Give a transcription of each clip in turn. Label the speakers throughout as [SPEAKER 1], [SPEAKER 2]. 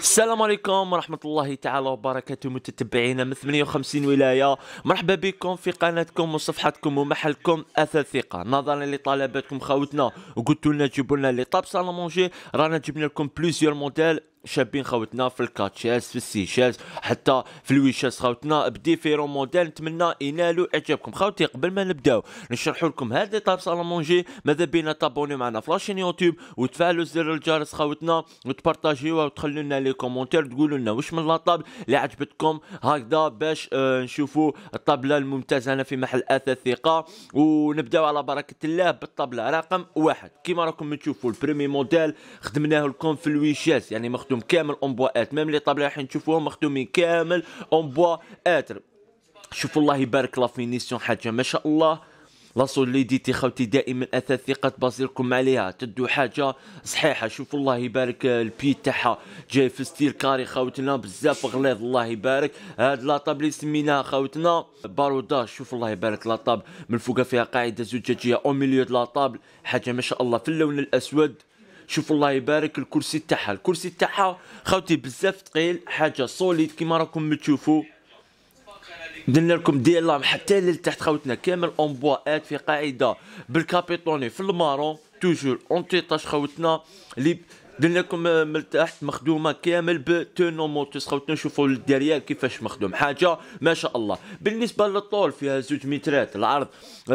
[SPEAKER 1] السلام عليكم ورحمة الله تعالى وبركاته متتبعينا من 58 ولاية مرحبا بكم في قناتكم وصفحتكم ومحلكم أثاث ثقة نظرا لطلباتكم خاوتنا وقلتوا لنا جيبوا لنا لي طاب مونجي رانا جبنا لكم بليزيور موديل شابين خوتنا في الكاتشيز في السيشيز حتى في الويشيز خوتنا بديفيرون موديل نتمنى ينالوا اعجابكم خوتي قبل ما نبداو نشرحوا لكم هذه طاب سالامونجي ماذا بينا تابوني معنا في لاشين يوتيوب وتفعلوا زر الجرس خوتنا وتبارطاجيوها وتخلوا لنا لي كومونتير تقولوا لنا واش من لاطاب اللي عجبتكم هكذا باش آه نشوفوا الطابله الممتازه هنا في محل اثاث ثقه ونبداو على بركه الله بالطابله رقم واحد كيما راكم تشوفوا البريمي موديل خدمناه لكم في الويشيز يعني مخ مخدوم كامل اون بوا اتر ميم لي طابلي راح تشوفوهم مخدومين كامل اون بوا اتر شوفوا الله يبارك لا فينيسيون حاجه ما شاء الله لا سوليديتي خوتي دائما اثاث ثقه بازيلكم عليها تدو حاجه صحيحه شوفوا الله يبارك البي تاعها جاي في ستيل كاري خوتنا بزاف غليظ الله يبارك هاد لاطاب اللي سميناها خوتنا بارودا شوف الله يبارك لاطاب من فوق فيها قاعده زجاجيه او ميليو لاطاب حاجه ما شاء الله في اللون الاسود شوف الله يبارك الكرسي تاعها الكرسي تاعها خاوتي بزاف ثقيل حاجه سوليد كيما راكم تشوفوا درنا لكم دي لام حتى للتحت خاوتنا كامل اون بواات في قاعده بالكابيتوني في المارون توجور اون تيطاش خاوتنا لي لكم آه، من تحت مخدومه كامل موتوس تسخاو نشوفوا الدريال كيفاش مخدوم حاجه ما شاء الله بالنسبه للطول فيها زوج مترات العرض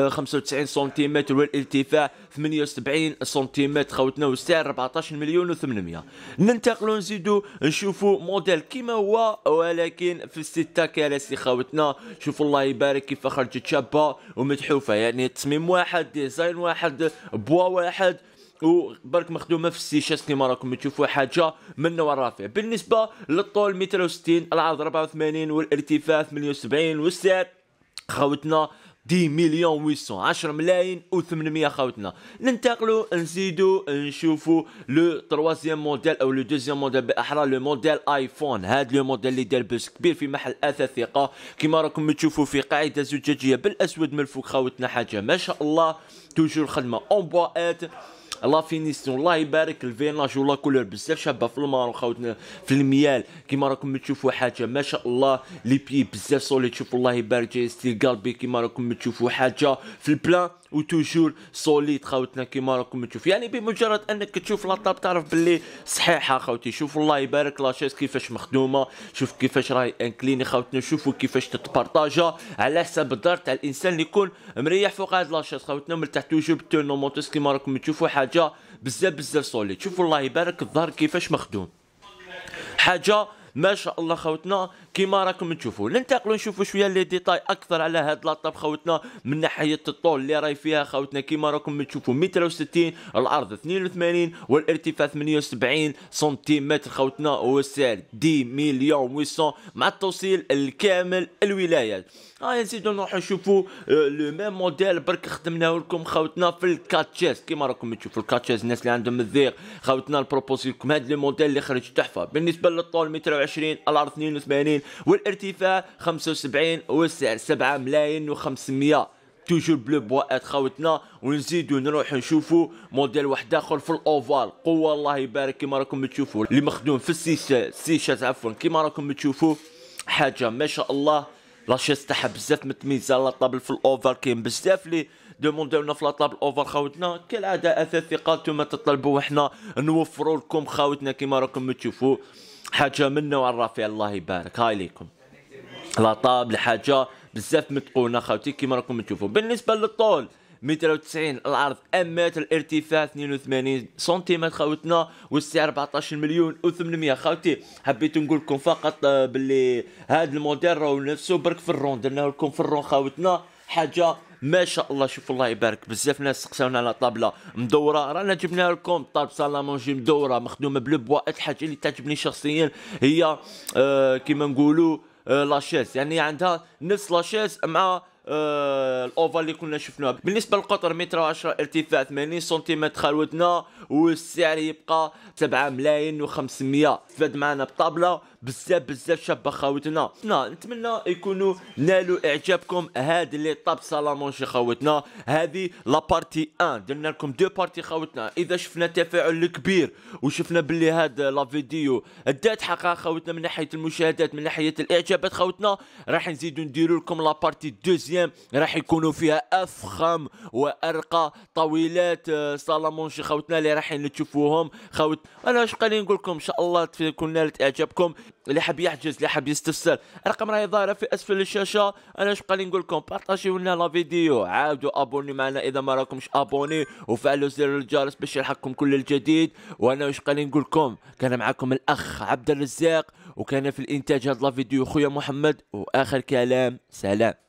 [SPEAKER 1] 95 آه، سنتيمتر والارتفاع 78 سنتيمتر خوتنا والسعر 14 مليون و800 ننتقلوا نزيدوا نشوفوا موديل كيما هو ولكن في الستة كراسي خوتنا شوفوا الله يبارك كيف خرجت شابه ومتحوفه يعني تصميم واحد ديزاين واحد بوا واحد وبرك مخدومه في السيشاس كيما راكم تشوفوا حاجه من رافع بالنسبه للطول 160 العرض 84 والارتفاع 78 والسعر خاوتنا دي مليون 800 10 ملايين و 800 خاوتنا ننتقلوا نزيدوا نشوفوا لو تروازيام موديل او لو دوزيام موديل باحرى لو موديل ايفون هاد لو موديل اللي دار بوس كبير في محل اثاث ثقه كما راكم تشوفوا في قاعده زجاجيه بالاسود من الفوق خاوتنا حاجه ما شاء الله توجور خدمه اون بوات لا فينيسيون الله يبارك الفيناج ولا كولور بزاف شابه في المار خاوتنا في الميال كيما راكم تشوفوا حاجه ما شاء الله لي بي بزاف سوليد شوفوا الله يبارك جاي ستيل قلبي كيما راكم تشوفوا حاجه في البلان وتوجور سوليد خاوتنا كيما راكم تشوف يعني بمجرد انك تشوف لاطاب تعرف باللي صحيحه خاوتي شوف الله يبارك لاشيس كيفاش مخدومه شوف كيفاش راهي انكليني خاوتنا شوفوا كيفاش تتبارطاجا على حساب الدار تاع الانسان اللي يكون مريح فوق هاد لاشيس خاوتنا مرتاح توجور بالتون مونتوس كيما راكم تشوفوا حاجه حاجه بزاف بزاف صولي شوفوا الله يبارك الظهر كيفاش مخدوم حاجه ما شاء الله خوتنا كيما راكم تشوفوا ننتقلوا نشوفوا شويه لي ديتاي اكثر على هاد لاطاب خوتنا من ناحيه الطول اللي راي فيها خوتنا كيما راكم تشوفوا 160 الارض 82 والارتفاع 78 سنتيمتر خوتنا والسعر دي مليون 800 مع التوصيل الكامل الولايات ها آه نزيدو نروحو نشوفوا آه، لو ميم موديل برك خدمناه لكم خوتنا في الكاتشيز كيما راكم تشوفوا الكاتشيز الناس اللي عندهم الذيق خوتنا البروبوزي لكم هذا لو موديل اللي خرج تحفه بالنسبه للطول 120 الارض 82 والارتفاع 75 وسع 7 ملايين و500 توجور بلو بوات خاوتنا ونزيدو نروح نشوفو موديل واحد اخر في الاوفال قوه الله يبارك كيما راكم تشوفو اللي مخدوم في السيشة السيشة عفوا كيما راكم تشوفو حاجه ما شاء الله لاشيس تاعها بزاف متميزه لا طابل في الاوفر كاين بزاف لي دوموندونا في لا طابل اوفر خاوتنا كالعاده اثاثي قالتو ما تطلبو احنا نوفرو لكم خاوتنا كيما راكم تشوفو حاجه منا والرافع الله يبارك هاي ليكم طاب لحاجة بزاف متقونه خاوتي كيما راكم تشوفوا بالنسبه للطول متر وتسعين العرض متر الارتفاع 82 سنتيمتر خوتنا والسعر 14 مليون و800 خوتي حبيت نقول لكم فقط آه، باللي هذا الموديل راهو نفسه برك في الرون درناه لكم في الرون خوتنا حاجه ما شاء الله شوف الله يبارك بزاف ناس سقساونا على طابله مدوره رانا جبنا لكم طاب سالامونجي مدوره مخدومه بالبوا الحاجه اللي تعجبني شخصيا هي آه كيما نقولوا آه لاشيس يعني عندها نفس لاشيس مع آه الاوفر اللي كنا شفناها بالنسبه للقطر متر 10 ارتفاع 80 سنتيمتر خلوتنا والسعر يبقى 7 ملايين و500 فاد معنا بطابله بزاف بزاف شابه خاوتنا نتمنى يكونوا نالوا اعجابكم هاد اللي طاب شي خاوتنا هذه لابارتي 1 درنا لكم دو بارتي خاوتنا اذا شفنا تفاعل كبير وشفنا باللي هاد لا فيديو ادات حقها خاوتنا من ناحيه المشاهدات من ناحيه الاعجابات خاوتنا راح نزيدو نديرو لكم لابارتي دوزيام ديزيام راح يكونوا فيها افخم وارقى طويلات صالمون آه، شي خوتنا اللي رايحين تشوفوهم خوت انا اش قالي نقول لكم ان شاء الله تكون نالت اعجابكم اللي حاب يحجز اللي حاب يستفسر الرقم راهي ظاهره في اسفل الشاشه انا اش قالي نقول لكم بارطاجيو لنا لا فيديو عاودوا ابوني معنا اذا ما راكمش ابوني وفعلوا زر الجرس باش يلحقكم كل الجديد وانا واش قالي نقول لكم كان معكم الاخ عبد الرزاق وكان في الانتاج هذا لا فيديو خويا محمد واخر كلام سلام